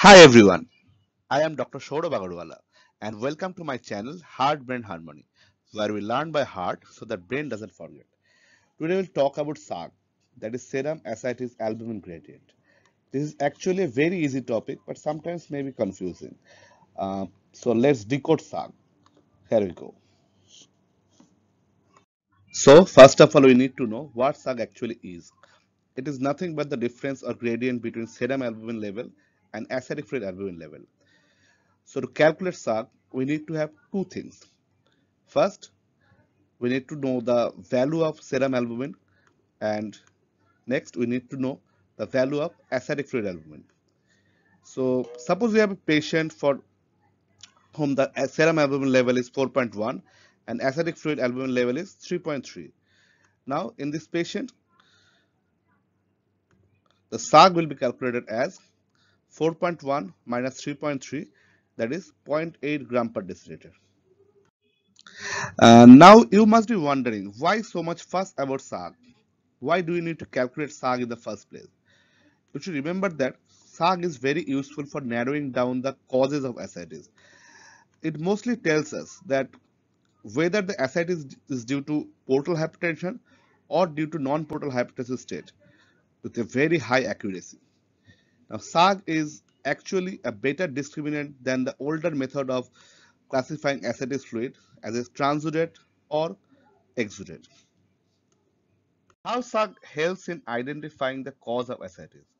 Hi everyone, I am Dr. Shourabh and welcome to my channel Heart Brain Harmony where we learn by heart so that brain doesn't forget. Today we'll talk about SAG that is serum ascites albumin gradient. This is actually a very easy topic but sometimes may be confusing. Uh, so let's decode SAG. Here we go. So first of all we need to know what SAG actually is. It is nothing but the difference or gradient between serum albumin level and acidic fluid albumin level. So to calculate SARC, we need to have two things. First, we need to know the value of serum albumin and next we need to know the value of acidic fluid albumin. So suppose we have a patient for whom the serum albumin level is 4.1 and acidic fluid albumin level is 3.3. Now in this patient, the SAG will be calculated as 4.1 minus 3.3 that is 0.8 gram per deciliter. Uh, now you must be wondering why so much fuss about SAG? Why do you need to calculate SAG in the first place? You should remember that SAG is very useful for narrowing down the causes of ascites. It mostly tells us that whether the ascites is due to portal hypertension or due to non-portal hypertension state with a very high accuracy. Now SAG is actually a better discriminant than the older method of classifying acetic fluid as a transudate or exudate. How SAG helps in identifying the cause of ascites.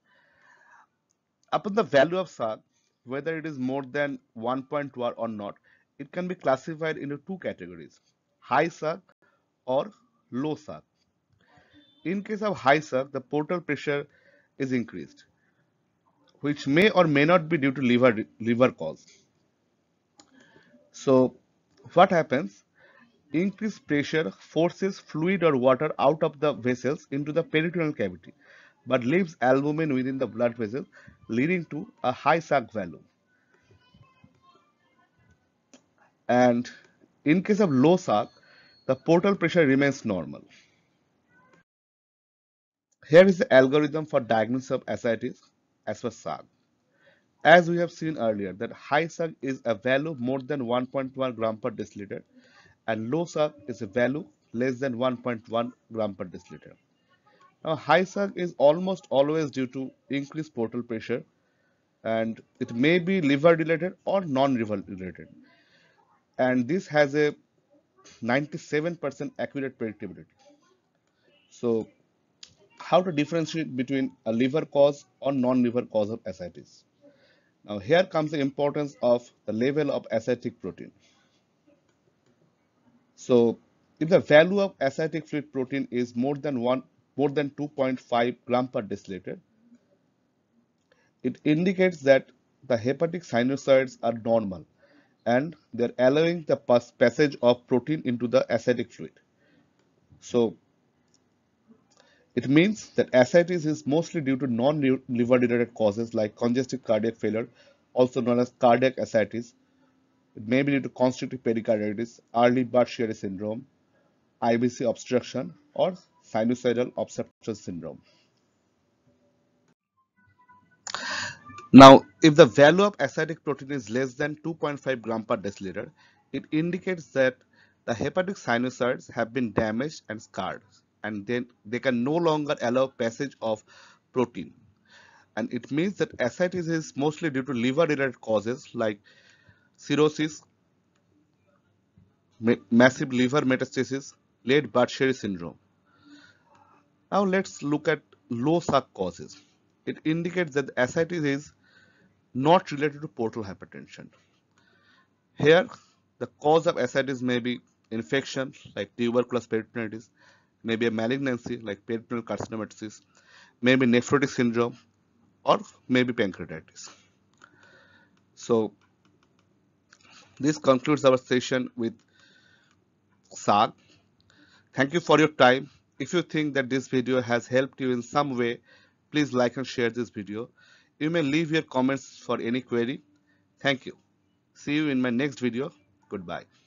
Upon the value of SAG, whether it is more than 1.2 or not, it can be classified into two categories, high SAG or low SAG. In case of high SAG, the portal pressure is increased which may or may not be due to liver, liver cause. So what happens? Increased pressure forces fluid or water out of the vessels into the peritoneal cavity but leaves albumin within the blood vessel leading to a high sac value. And in case of low sac, the portal pressure remains normal. Here is the algorithm for diagnosis of ascites as per SAG. As we have seen earlier that high SAG is a value more than 1.1 gram per deciliter and low SAG is a value less than 1.1 gram per deciliter. Now high SAG is almost always due to increased portal pressure and it may be liver related or non-liver related and this has a 97% accurate predictability. So how to differentiate between a liver cause or non-liver cause of ascites. Now here comes the importance of the level of ascitic protein. So if the value of ascitic fluid protein is more than one more than 2.5 gram per deciliter, it indicates that the hepatic sinusoids are normal and they're allowing the passage of protein into the ascitic fluid. So it means that ascites is mostly due to non-liver related causes like congestive cardiac failure, also known as cardiac ascites. It may be due to constrictive pericarditis, early bird syndrome, IBC obstruction, or sinusoidal obstruction syndrome. Now, if the value of ascitic protein is less than 2.5 gram per deciliter, it indicates that the hepatic sinusoids have been damaged and scarred and then they can no longer allow passage of protein. And it means that ascites is mostly due to liver related causes like cirrhosis, ma massive liver metastasis, late Bartsheri syndrome. Now let's look at low suck causes. It indicates that ascites is not related to portal hypertension. Here, the cause of ascites may be infection like tuberculosis peritonitis maybe a malignancy like peritoneal carcinomatosis, maybe nephrotic syndrome, or maybe pancreatitis. So this concludes our session with SAG. Thank you for your time. If you think that this video has helped you in some way, please like and share this video. You may leave your comments for any query. Thank you. See you in my next video. Goodbye.